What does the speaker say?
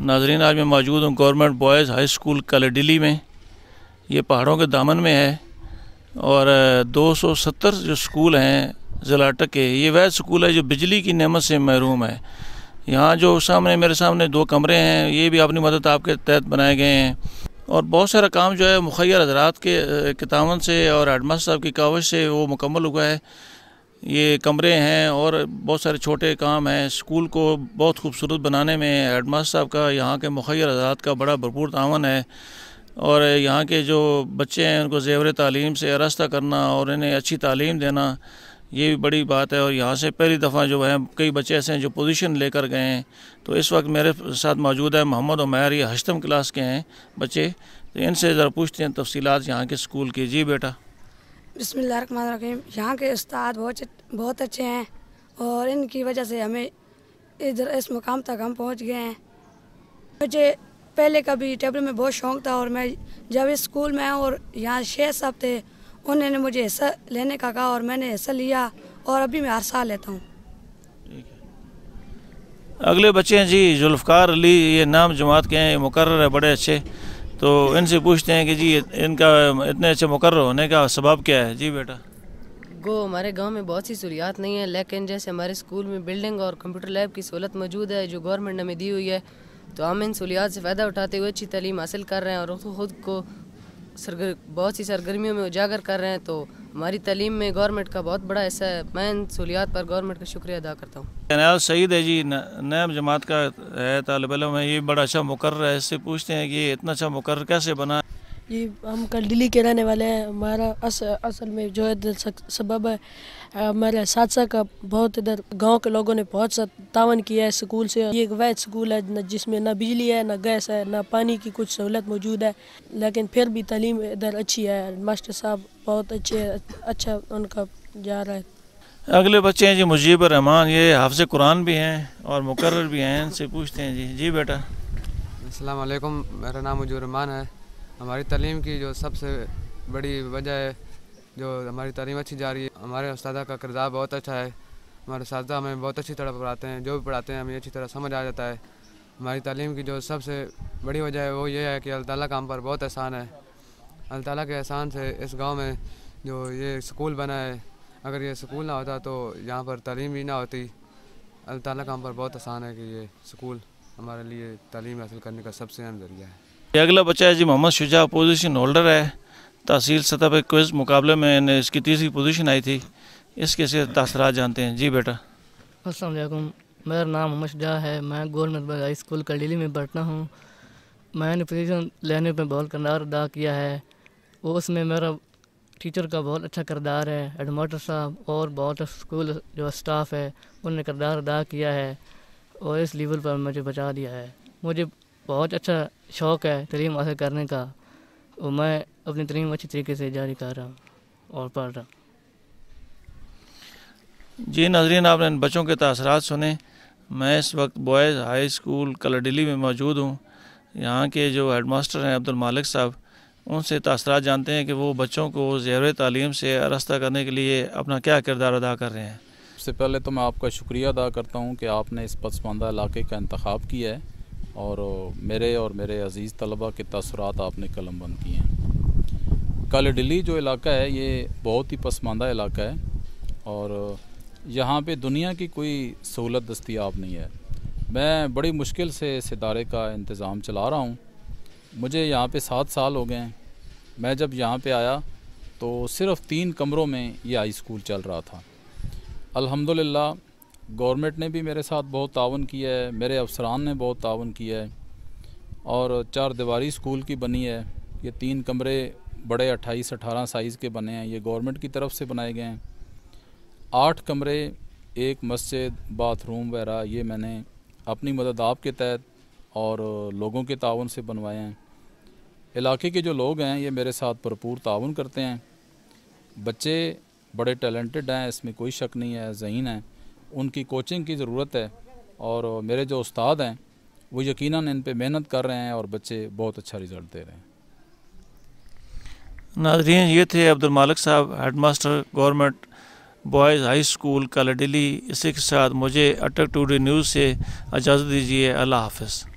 नाजरीन आज मैं मौजूद हूँ गवर्नमेंट बॉयज़ हाई स्कूल कल डिल्ली में ये पहाड़ों के दामन में है और 270 जो स्कूल हैं जलाटक के ये वह स्कूल है जो बिजली की नमत से महरूम है यहाँ जो सामने मेरे सामने दो कमरे हैं ये भी अपनी मदद आपके तहत बनाए गए हैं और बहुत सारा काम जो है मुखैर हजरात के कितावन से और हेडमास्टर साहब की कावज से वो मुकम्मल हुआ है ये कमरे हैं और बहुत सारे छोटे काम हैं स्कूल को बहुत खूबसूरत बनाने में हेड मास्टर साहब का यहाँ के मुख्य आज़ाद का बड़ा भरपूर तावन है और यहाँ के जो बच्चे हैं उनको जेवर तालीम से आरस्ता करना और इन्हें अच्छी तालीम देना ये भी बड़ी बात है और यहाँ से पहली दफ़ा जो है कई बच्चे ऐसे हैं जो पोजीशन लेकर गए हैं तो इस वक्त मेरे साथ मौजूद है मोहम्मद उमैर ये हस्तम क्लास के हैं बच्चे तो इनसे ज़रा पूछते हैं तफसीत यहाँ के स्कूल की जी बेटा बिसमीम यहाँ के उस्ताद बहुत बहुत अच्छे हैं और इनकी वजह से हमें इधर इस मुकाम तक हम पहुँच गए हैं मुझे पहले कभी टेबल में बहुत शौक़ था और मैं जब इस स्कूल में और यहाँ शेर साहब थे उन्होंने मुझे हिस्सा लेने का कहा और मैंने हिस्सा लिया और अभी मैं हर साल लेता हूँ अगले बच्चे हैं जी जुल्फ़ार अली ये नाम जमात के हैं मुकर है बड़े अच्छे तो इनसे पूछते हैं कि जी इनका इतने अच्छे मुकर होने का सबब क्या है जी बेटा गो हमारे गांव में बहुत सी सहूलियात नहीं है लेकिन जैसे हमारे स्कूल में बिल्डिंग और कंप्यूटर लैब की सहूलत मौजूद है जो गवर्नमेंट ने हमें दी हुई है तो हम इन सहूलियात से फ़ायदा उठाते हुए अच्छी तलीम हासिल कर रहे हैं और खुद को सरगर बहुत सी सरगर्मियों में उजागर कर रहे हैं तो हमारी तलीम में गवर्नमेंट का बहुत बड़ा ऐसा है मैं इन सहूलियात पर गवर्नमेंट का शुक्रिया अदा करता हूँ जनाब सईद है जी नैब जमात का है तालब इलम है ये बड़ा अच्छा मुकर है इससे पूछते हैं कि ये इतना अच्छा मुकर कैसे बना जी हम कल दिल्ली के रहने वाले हैं हमारा अस, असल में जो है सबब है हमारे साथ का बहुत इधर गांव के लोगों ने बहुत सा तावन किया है स्कूल से ये एक वैध स्कूल है न जिसमें ना बिजली है ना गैस है ना पानी की कुछ सहूलत मौजूद है लेकिन फिर भी तलीम इधर अच्छी है मास्टर साहब बहुत अच्छे अच्छा उनका जा रहा है अगले बच्चे हैं जी मुजीब रहमान ये हाफ कुरान भी हैं और मुकर भी हैं इनसे पूछते हैं जी जी बेटा असलम मेरा नाम मुजूर रहमान है हमारी तलीम की जो सबसे बड़ी वजह है जो हमारी तलीम अच्छी जा रही है हमारे उस्तादा का किरदार बहुत अच्छा है हमारे उसदा हमें बहुत अच्छी तरह पढ़ाते हैं जो भी पढ़ाते हैं हमें अच्छी तरह समझ आ जाता है हमारी तालीम की जो सबसे बड़ी वजह है वो ये है कि अल्लाह का हम पर बहुत एहसान है अल्लाह ताली के एहसान से इस गाँव में जो ये स्कूल बना है अगर ये स्कूल ना होता तो यहाँ पर तलीम भी ना होती अल्लाह ताली का हम पर बहुत आसान है कि ये स्कूल हमारे लिए तालीम हासिल करने का सबसे अहम ज़रिया है ये अगला बच्चा है जी मोहम्मद शुजा पोजीशन होल्डर है तहसील सतह पर क्विज मुकाबले में इसकी तीसरी पोजीशन आई थी इसके से तसरा जानते हैं जी बेटा असलम मेरा नाम मोहम्मद शुजा है मैं गवर्नमेंट हाई स्कूल कलीली में बैठना हूँ मैंने पोजीशन लेने पर बहुत करदार अदा किया है वो उसमें मेरा टीचर का बहुत अच्छा करदार है एडमोटर साहब और बहुत स्कूल जो स्टाफ है उनने करदार अदा किया है और इस लेवल पर मुझे बचा दिया है मुझे बहुत अच्छा शौक़ है तलीम हासिल करने का और मैं अपनी तलीम अच्छी तरीके से जारी कर रहा हूँ और पढ़ रहा हूँ जी नाजरीन आपने बच्चों के तासरात सुने मैं इस वक्त बॉयज़ हाई स्कूल कलडिली में मौजूद हूँ यहाँ के जो हेड मास्टर हैं अब्दुल मालिक साहब उनसे तासरात जानते हैं कि वो बच्चों को जैर तालीम से रास्ता करने के लिए अपना क्या किरदार अदा कर रहे हैं सबसे पहले तो मैं आपका शुक्रिया अदा करता हूँ कि आपने इस पसमानदा इलाके का इंतखब किया है और मेरे और मेरे अज़ीज़ तलबा के तसरात आपने कलम बंद किए हैं कल डिल्ली जो इलाका है ये बहुत ही पसमानदा इलाका है और यहाँ पे दुनिया की कोई सहूलत दस्तियाब नहीं है मैं बड़ी मुश्किल से इस इदारे का इंतज़ाम चला रहा हूँ मुझे यहाँ पे सात साल हो गए हैं मैं जब यहाँ पे आया तो सिर्फ़ तीन कमरों में ये हाई स्कूल चल रहा था अल्हम्दुलिल्लाह गवर्नमेंट ने भी मेरे साथ बहुत तान किया है मेरे अफसरान ने बहुत तान किया है और चार दीवारी स्कूल की बनी है ये तीन कमरे बड़े अट्ठाईस अठारह साइज़ के बने हैं ये गवर्नमेंट की तरफ से बनाए गए हैं आठ कमरे एक मस्जिद बाथरूम वगैरह ये मैंने अपनी मदद आप के तहत और लोगों के ताउन से बनवाए हैं इलाके के जो लोग हैं ये मेरे साथ भरपूर ताउन करते हैं बच्चे बड़े टैलेंटेड हैं इसमें कोई शक नहीं है जहीन हैं उनकी कोचिंग की ज़रूरत है और मेरे जो उस्ताद हैं वो यकीन इन पर मेहनत कर रहे हैं और बच्चे बहुत अच्छा रिज़ल्ट दे रहे हैं नाजरीन ये थे अब्दुल मालिक साहब head master government boys high school कल डिल्ली इसी के साथ मुझे अटक टूडे न्यूज़ से इजाज़त दीजिए अल्लाह हाफिज़